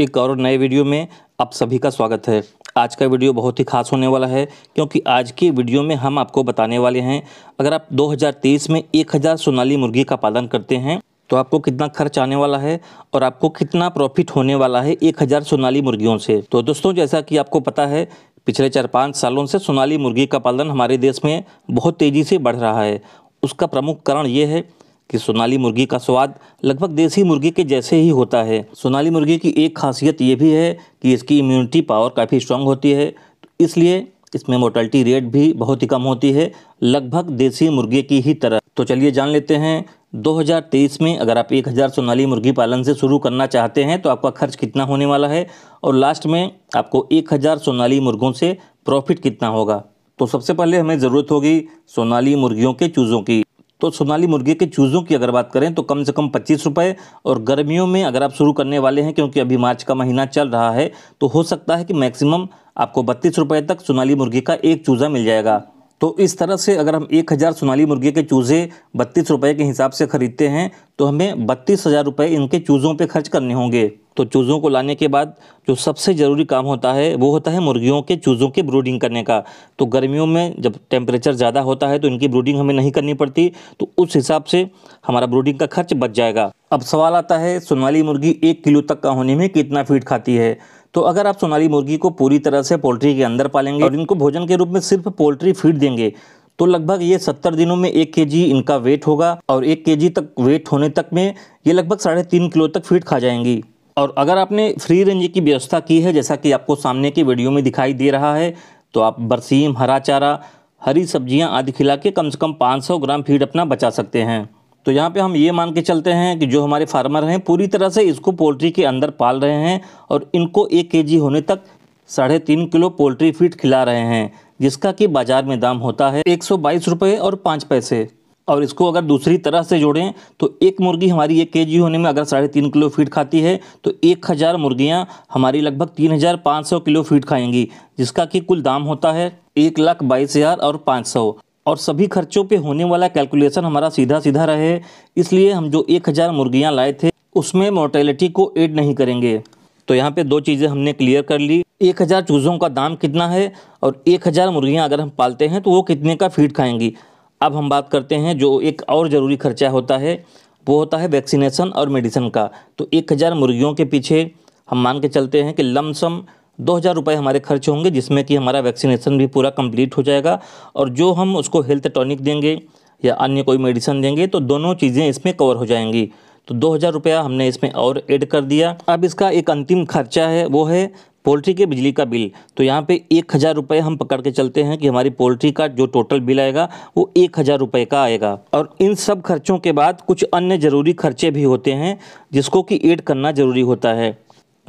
एक और नए वीडियो में आप सभी का स्वागत है आज का वीडियो बहुत ही खास होने वाला है क्योंकि आज की वीडियो में हम आपको बताने वाले हैं अगर आप 2023 में 1000 सोनाली मुर्गी का पालन करते हैं तो आपको कितना खर्च आने वाला है और आपको कितना प्रॉफिट होने वाला है 1000 सोनाली मुर्गियों से तो दोस्तों जैसा कि आपको पता है पिछले चार पाँच सालों से सोनाली मुर्गी का पालन हमारे देश में बहुत तेज़ी से बढ़ रहा है उसका प्रमुख कारण ये है कि सोनाली मुर्गी का स्वाद लगभग देसी मुर्गी के जैसे ही होता है सोनाली मुर्गी की एक खासियत ये भी है कि इसकी इम्यूनिटी पावर काफ़ी स्ट्रांग होती है तो इसलिए इसमें मोर्टलिटी रेट भी बहुत ही कम होती है लगभग देसी मुर्गी की ही तरह तो चलिए जान लेते हैं 2023 में अगर आप 1000 सोनाली मुर्गी पालन से शुरू करना चाहते हैं तो आपका खर्च कितना होने वाला है और लास्ट में आपको 1000 सोनाली मुर्गों से प्रॉफिट कितना होगा तो सबसे पहले हमें ज़रूरत होगी सोनाली मुर्गियों के चूज़ों की तो सोनाली मुर्गी के चूज़ों की अगर बात करें तो कम से कम पच्चीस रुपये और गर्मियों में अगर आप शुरू करने वाले हैं क्योंकि अभी मार्च का महीना चल रहा है तो हो सकता है कि मैक्सिमम आपको बत्तीस रुपये तक सोनाली मुर्गी का एक चूज़ा मिल जाएगा तो इस तरह से अगर हम एक हज़ार सोनाली मुर्गी के चूज़े बत्तीस रुपये के हिसाब से ख़रीदते हैं तो हमें बत्तीस हज़ार रुपये इनके चूज़ों पर खर्च करने होंगे तो चूज़ों को लाने के बाद जो सबसे ज़रूरी काम होता है वो होता है मुर्गियों के चूज़ों के ब्रूडिंग करने का तो गर्मियों में जब टेम्परेचर ज़्यादा होता है तो इनकी ब्रूडिंग हमें नहीं करनी पड़ती तो उस हिसाब से हमारा ब्रूडिंग का खर्च बच जाएगा अब सवाल आता है सोनाली मुर्गी एक किलो तक का होने में कितना फीट खाती है तो अगर आप सोनाली मुर्गी को पूरी तरह से पोल्ट्री के अंदर पालेंगे और इनको भोजन के रूप में सिर्फ पोल्ट्री फीड देंगे तो लगभग ये सत्तर दिनों में एक के जी इनका वेट होगा और एक के जी तक वेट होने तक में ये लगभग साढ़े तीन किलो तक फीट खा जाएंगी और अगर आपने फ्री रेंज की व्यवस्था की है जैसा कि आपको सामने के वीडियो में दिखाई दे रहा है तो आप बरसीम हरा चारा हरी सब्जियां आदि खिला के कम से कम 500 ग्राम फीड अपना बचा सकते हैं तो यहाँ पे हम ये मान के चलते हैं कि जो हमारे फार्मर हैं पूरी तरह से इसको पोल्ट्री के अंदर पाल रहे हैं और इनको एक के होने तक साढ़े तीन किलो पोल्ट्री फीड खिला रहे हैं जिसका कि बाज़ार में दाम होता है एक सौ बाईस रुपये और पाँच पैसे और इसको अगर दूसरी तरह से जोड़ें तो एक मुर्गी हमारी एक के जी होने में अगर साढ़े तीन किलो फीट खाती है तो एक हज़ार मुर्गियाँ हमारी लगभग तीन हज़ार पाँच सौ किलो फीट खाएंगी जिसका कि कुल दाम होता है एक लाख बाईस हज़ार और पाँच सौ और सभी खर्चों पे होने वाला कैलकुलेशन हमारा सीधा सीधा रहे इसलिए हम जो एक हज़ार मुर्गियाँ लाए थे उसमें मोर्टेलिटी को एड नहीं करेंगे तो यहाँ पे दो चीज़ें हमने क्लियर कर ली एक हज़ार चूज़ों का दाम कितना है और एक हज़ार मुर्गियाँ अगर हम पालते हैं तो वो कितने का फीड खाएंगी अब हम बात करते हैं जो एक और ज़रूरी खर्चा होता है वो होता है वैक्सीनेशन और मेडिसिन का तो एक हज़ार मुर्गियों के पीछे हम मान के चलते हैं कि लमसम दो हज़ार रुपये हमारे खर्च होंगे जिसमें कि हमारा वैक्सीनेशन भी पूरा कंप्लीट हो जाएगा और जो हम उसको हेल्थ टॉनिक देंगे या अन्य कोई मेडिसिन देंगे तो दोनों चीज़ें इसमें कवर हो जाएंगी तो दो हज़ार रुपया हमने इसमें और ऐड कर दिया अब इसका एक अंतिम खर्चा है वो है पोल्ट्री के बिजली का बिल तो यहाँ पे एक हज़ार रुपये हम पकड़ के चलते हैं कि हमारी पोल्ट्री का जो टोटल बिल आएगा वो एक हज़ार रुपये का आएगा और इन सब खर्चों के बाद कुछ अन्य ज़रूरी खर्चे भी होते हैं जिसको कि ऐड करना ज़रूरी होता है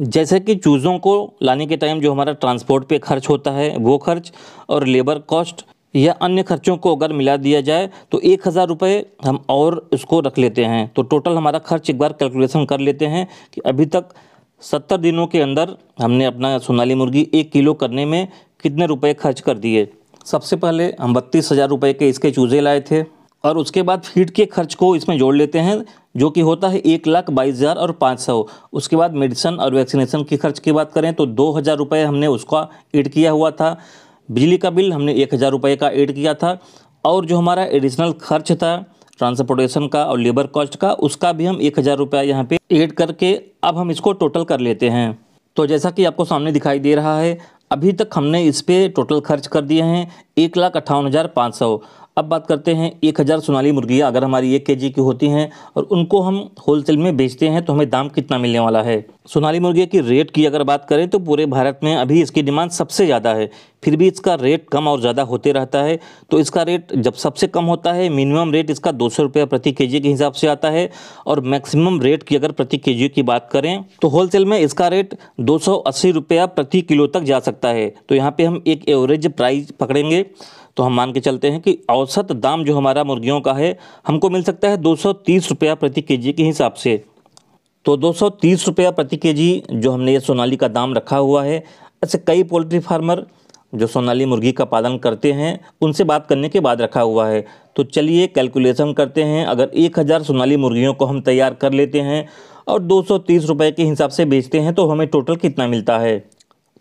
जैसे कि चूज़ों को लाने के टाइम जो हमारा ट्रांसपोर्ट पे खर्च होता है वो खर्च और लेबर कॉस्ट या अन्य खर्चों को अगर मिला दिया जाए तो एक हज़ार रुपये हम और इसको रख लेते हैं तो टोटल हमारा खर्च एक बार कैलकुलेशन कर लेते हैं कि अभी तक सत्तर दिनों के अंदर हमने अपना सोनाली मुर्गी एक किलो करने में कितने रुपए खर्च कर दिए सबसे पहले हम बत्तीस हज़ार रुपये के इसके चूज़े लाए थे और उसके बाद फीड के खर्च को इसमें जोड़ लेते हैं जो कि होता है एक लाख बाईस हज़ार और पाँच सौ उसके बाद मेडिसन और वैक्सीनेशन के खर्च की बात करें तो दो हज़ार रुपये हमने उसका एड किया हुआ था बिजली का बिल हमने एक हज़ार रुपये का ऐड किया था और जो हमारा एडिशनल खर्च था ट्रांसपोर्टेशन का और लेबर कॉस्ट का उसका भी हम एक हज़ार रुपया यहाँ पे ऐड करके अब हम इसको टोटल कर लेते हैं तो जैसा कि आपको सामने दिखाई दे रहा है अभी तक हमने इस पर टोटल खर्च कर दिए हैं एक लाख अट्ठावन हज़ार पाँच सौ अब बात करते हैं एक हज़ार सोनाली मुर्गियाँ अगर हमारी एक के की होती हैं और उनको हम होलसेल में बेचते हैं तो हमें दाम कितना मिलने वाला है सोनाली मुर्गी की रेट की अगर बात करें तो पूरे भारत में अभी इसकी डिमांड सबसे ज़्यादा है फिर भी इसका रेट कम और ज़्यादा होते रहता है तो इसका रेट जब सबसे कम होता है मिनिमम रेट इसका दो सौ रुपये प्रति के के हिसाब से आता है और मैक्सिमम रेट की अगर प्रति के की बात करें तो होलसेल में इसका रेट दो सौ अस्सी रुपया प्रति किलो तक जा सकता है तो यहाँ पर हम एक एवरेज प्राइस पकड़ेंगे तो हम मान के चलते हैं कि औसत दाम जो हमारा मुर्गियों का है हमको मिल सकता है दो रुपया प्रति के के हिसाब से तो दो रुपया प्रति के जो हमने ये सोनाली का दाम रखा हुआ है ऐसे कई पोल्ट्री फार्मर जो सोनाली मुर्गी का पालन करते हैं उनसे बात करने के बाद रखा हुआ है तो चलिए कैलकुलेशन करते हैं अगर 1000 सोनाली मुर्गियों को हम तैयार कर लेते हैं और 230 रुपए के हिसाब से बेचते हैं तो हमें टोटल कितना मिलता है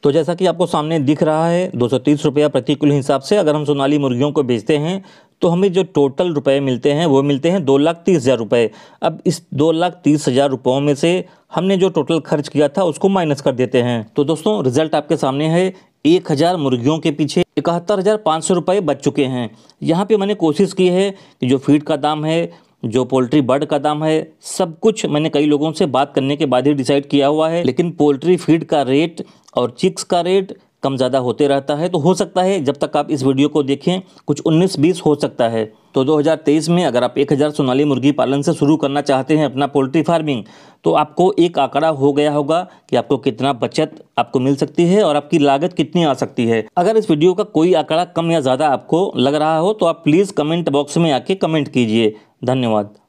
तो जैसा कि आपको सामने दिख रहा है दो सौ तीस रुपया प्रति किलो हिसाब से अगर हम सोनाली मुर्गियों को बेचते हैं तो हमें जो टोटल रुपए मिलते हैं वो मिलते हैं दो लाख तीस हज़ार रुपये अब इस दो लाख तीस हज़ार रुपयों में से हमने जो टोटल खर्च किया था उसको माइनस कर देते हैं तो दोस्तों रिजल्ट आपके सामने है एक हज़ार मुर्गियों के पीछे इकहत्तर हज़ार पाँच सौ रुपये बच चुके हैं यहाँ पे मैंने कोशिश की है कि जो फीड का दाम है जो पोल्ट्री बर्ड का दाम है सब कुछ मैंने कई लोगों से बात करने के बाद ही डिसाइड किया हुआ है लेकिन पोल्ट्री फीड का रेट और चिक्स का रेट कम ज़्यादा होते रहता है तो हो सकता है जब तक आप इस वीडियो को देखें कुछ 19-20 हो सकता है तो 2023 में अगर आप 1000 सोनाली मुर्गी पालन से शुरू करना चाहते हैं अपना पोल्ट्री फार्मिंग तो आपको एक आंकड़ा हो गया होगा कि आपको कितना बचत आपको मिल सकती है और आपकी लागत कितनी आ सकती है अगर इस वीडियो का कोई आंकड़ा कम या ज़्यादा आपको लग रहा हो तो आप प्लीज़ कमेंट बॉक्स में आके कमेंट कीजिए धन्यवाद